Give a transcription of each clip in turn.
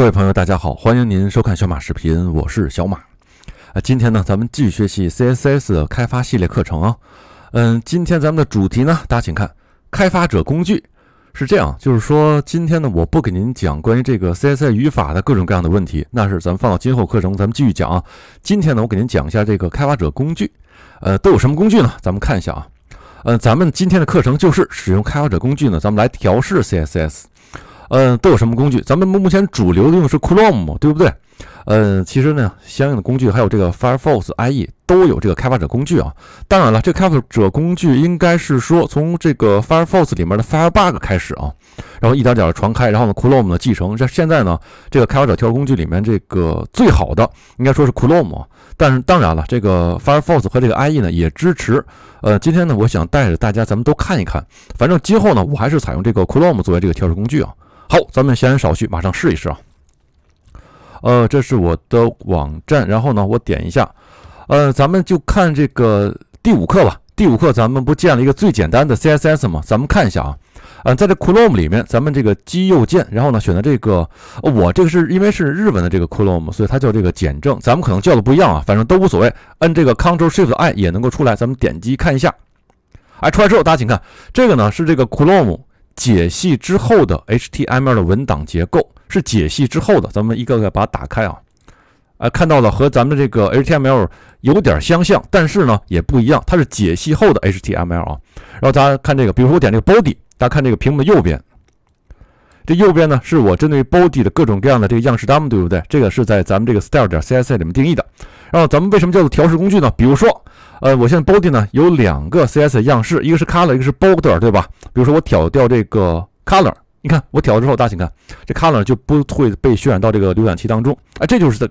各位朋友，大家好，欢迎您收看小马视频，我是小马。啊，今天呢，咱们继续学习 CSS 开发系列课程啊。嗯，今天咱们的主题呢，大家请看，开发者工具是这样，就是说，今天呢，我不给您讲关于这个 CSS 语法的各种各样的问题，那是咱们放到今后课程，咱们继续讲啊。今天呢，我给您讲一下这个开发者工具，呃，都有什么工具呢？咱们看一下啊。嗯，咱们今天的课程就是使用开发者工具呢，咱们来调试 CSS。嗯，都有什么工具？咱们目前主流用是 Chrome 对不对？嗯，其实呢，相应的工具还有这个 Firefox、IE 都有这个开发者工具啊。当然了，这个开发者工具应该是说从这个 Firefox 里面的 Firebug 开始啊，然后一点点传开，然后呢，Chrome 呢继承。这现在呢，这个开发者调试工具里面这个最好的应该说是 Chrome，但是当然了，这个 Firefox 和这个 IE 呢也支持。呃，今天呢，我想带着大家咱们都看一看。反正今后呢，我还是采用这个 Chrome 作为这个调试工具啊。好，咱们闲言少叙，马上试一试啊。呃，这是我的网站，然后呢，我点一下，呃，咱们就看这个第五课吧。第五课咱们不建了一个最简单的 CSS 吗？咱们看一下啊。嗯，在这 c h r o m e 里面，咱们这个击右键，然后呢，选择这个。我这个是因为是日文的这个 c h r o m e 所以它叫这个简正，咱们可能叫的不一样啊，反正都无所谓。按这个 c t r l Shift I 也能够出来，咱们点击看一下。哎，出来之后大家请看，这个呢是这个 c h r o m e 解析之后的 HTML 的文档结构是解析之后的，咱们一个个把它打开啊，啊，看到了和咱们这个 HTML 有点相像，但是呢也不一样，它是解析后的 HTML 啊。然后大家看这个，比如说我点这个 body，大家看这个屏幕的右边，这右边呢是我针对于 body 的各种各样的这个样式 d m 对不对？这个是在咱们这个 style 点 css 里面定义的。然后咱们为什么叫做调试工具呢？比如说。呃，我现在 body 呢有两个 CSS 样式，一个是 color，一个是 border，对吧？比如说我挑掉这个 color，你看我挑之后，大家请看，这 color 就不会被渲染到这个浏览器当中。哎，这就是在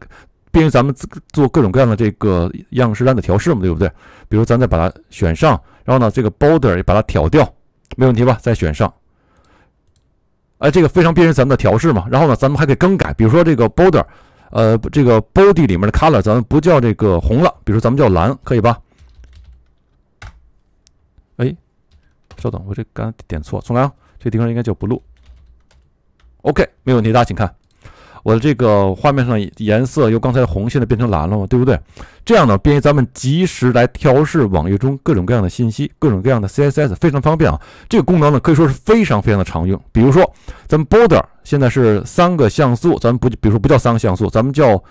便于咱们做各种各样的这个样式栏的调试嘛，对不对？比如咱再把它选上，然后呢，这个 border 也把它挑掉，没问题吧？再选上。哎，这个非常便于咱们的调试嘛。然后呢，咱们还可以更改，比如说这个 border，呃，这个 body 里面的 color，咱们不叫这个红了，比如咱们叫蓝，可以吧？稍等，我这刚点错，重来啊！这个地方应该叫 blue。OK，没问题，大家请看，我的这个画面上颜色由刚才红现在变成蓝了嘛，对不对？这样呢，便于咱们及时来调试网页中各种各样的信息，各种各样的 CSS，非常方便啊。这个功能呢，可以说是非常非常的常用。比如说，咱们 border 现在是三个像素，咱们不，比如说不叫三个像素，咱们叫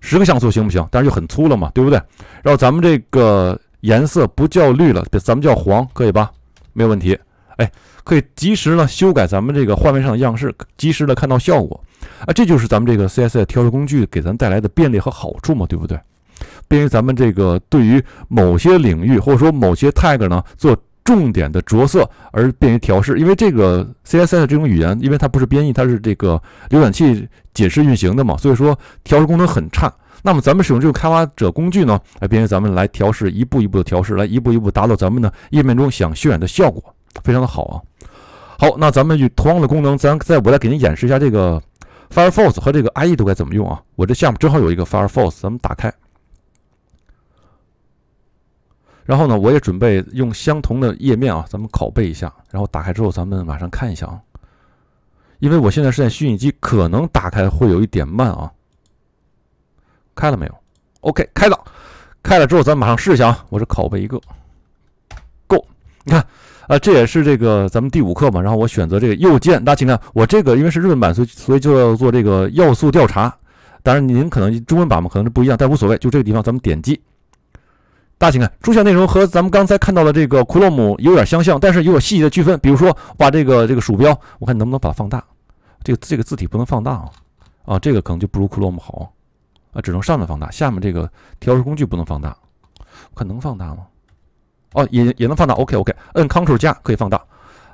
十个像素行不行？但是又很粗了嘛，对不对？然后咱们这个颜色不叫绿了，咱们叫黄，可以吧？没有问题，哎，可以及时呢修改咱们这个画面上的样式，及时的看到效果啊，这就是咱们这个 CSS 调试工具给咱带来的便利和好处嘛，对不对？便于咱们这个对于某些领域或者说某些 tag 呢做重点的着色，而便于调试。因为这个 CSS 这种语言，因为它不是编译，它是这个浏览器解释运行的嘛，所以说调试功能很差。那么咱们使用这个开发者工具呢，来便于咱们来调试，一步一步的调试，来一步一步达到咱们的页面中想渲染的效果，非常的好啊。好，那咱们与同样的功能，咱再我来给您演示一下这个 Firefox 和这个 IE 都该怎么用啊。我这下面正好有一个 Firefox，咱们打开。然后呢，我也准备用相同的页面啊，咱们拷贝一下，然后打开之后，咱们马上看一下啊。因为我现在是在虚拟机，可能打开会有一点慢啊。开了没有？OK，开了。开了之后，咱马上试一下啊。我这拷贝一个，够。你看啊，这也是这个咱们第五课嘛。然后我选择这个右键，大家请看，我这个因为是日本版，所以所以就要做这个要素调查。当然您可能中文版嘛，可能是不一样，但无所谓。就这个地方，咱们点击。大家请看，注现内容和咱们刚才看到的这个库洛姆有点相像，但是有细节的区分。比如说，把这个这个鼠标，我看能不能把它放大。这个这个字体不能放大啊。啊，这个可能就不如库洛姆好。啊，只能上面放大，下面这个调试工具不能放大。看能放大吗？哦，也也能放大。OK，OK，按 Ctrl 加可以放大。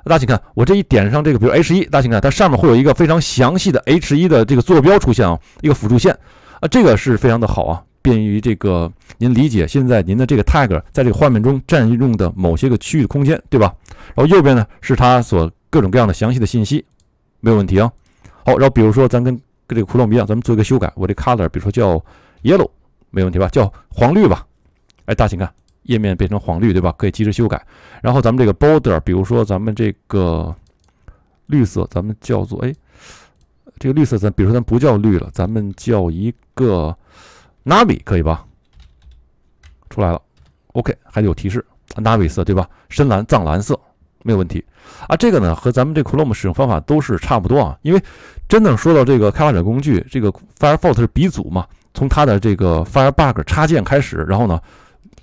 大家请看，我这一点上这个，比如 H 一，大家请看，它上面会有一个非常详细的 H 一的这个坐标出现啊，一个辅助线啊，这个是非常的好啊，便于这个您理解现在您的这个 tag 在这个画面中占用的某些个区域的空间，对吧？然后右边呢是它所各种各样的详细的信息，没有问题啊。好，然后比如说咱跟。跟这个窟窿不一样，咱们做一个修改。我这 color 比如说叫 yellow 没问题吧？叫黄绿吧？哎，大请看页面变成黄绿对吧？可以及时修改。然后咱们这个 border 比如说咱们这个绿色，咱们叫做哎，这个绿色咱比如说咱不叫绿了，咱们叫一个 navy 可以吧？出来了，OK 还有提示 navy 色对吧？深蓝、藏蓝色。没有问题啊，这个呢和咱们这 Chrome 使用方法都是差不多啊。因为真的说到这个开发者工具，这个 Firefox 是鼻祖嘛，从它的这个 Firebug 插件开始，然后呢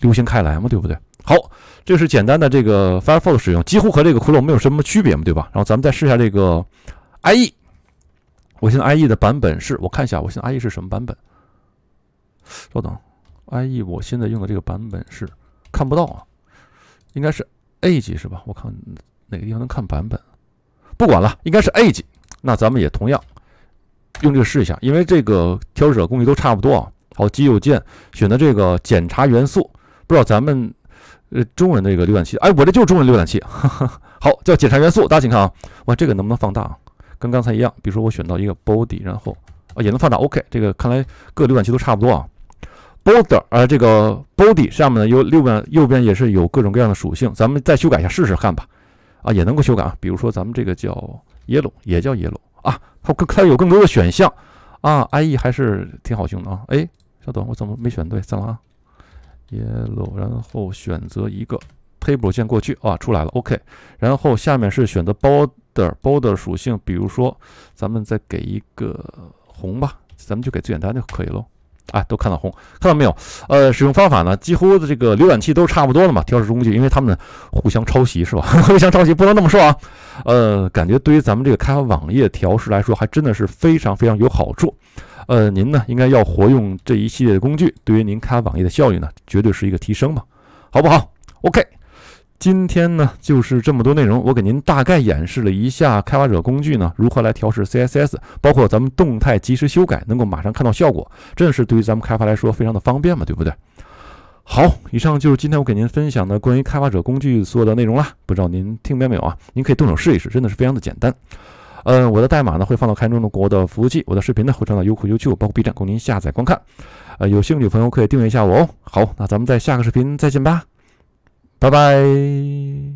流行开来嘛，对不对？好，这是简单的这个 Firefox 使用，几乎和这个 Chrome 没有什么区别嘛，对吧？然后咱们再试一下这个 IE，我现在 IE 的版本是我看一下，我现在 IE 是什么版本？稍等，IE 我现在用的这个版本是看不到啊，应该是。A 级是吧？我看哪个地方能看版本，不管了，应该是 A 级。那咱们也同样用这个试一下，因为这个调试者工具都差不多啊。好，击右键选的这个检查元素，不知道咱们呃中文的这个浏览器，哎，我这就是中文浏览器。好，叫检查元素，大家请看啊，哇，这个能不能放大啊？跟刚才一样，比如说我选到一个 body，然后啊也能放大。OK，这个看来各浏览器都差不多啊。border 啊，这个 body 上面呢有六边，右边也是有各种各样的属性。咱们再修改一下试试看吧，啊，也能够修改啊。比如说咱们这个叫 yellow，也叫 yellow 啊，它更它有更多的选项啊。IE 还是挺好用的啊。哎，稍等，我怎么没选对？怎么了啊？yellow，然后选择一个 table 键过去啊，出来了。OK，然后下面是选择 border，border 属性，比如说咱们再给一个红吧，咱们就给最简单就可以了。哎，都看到红，看到没有？呃，使用方法呢，几乎的这个浏览器都是差不多的嘛。调试工具，因为他们互相抄袭是吧？互相抄袭不能那么说啊。呃，感觉对于咱们这个开发网页调试来说，还真的是非常非常有好处。呃，您呢应该要活用这一系列的工具，对于您开发网页的效率呢，绝对是一个提升嘛，好不好？OK。今天呢，就是这么多内容，我给您大概演示了一下开发者工具呢，如何来调试 CSS，包括咱们动态及时修改，能够马上看到效果，这是对于咱们开发来说非常的方便嘛，对不对？好，以上就是今天我给您分享的关于开发者工具所有的内容啦。不知道您听明白没有啊？您可以动手试一试，真的是非常的简单。嗯，我的代码呢会放到开中国的服务器，我的视频呢会传到优酷、YouTube，包括 B 站供您下载观看。呃，有兴趣的朋友可以订阅一下我哦。好，那咱们在下个视频再见吧。拜拜。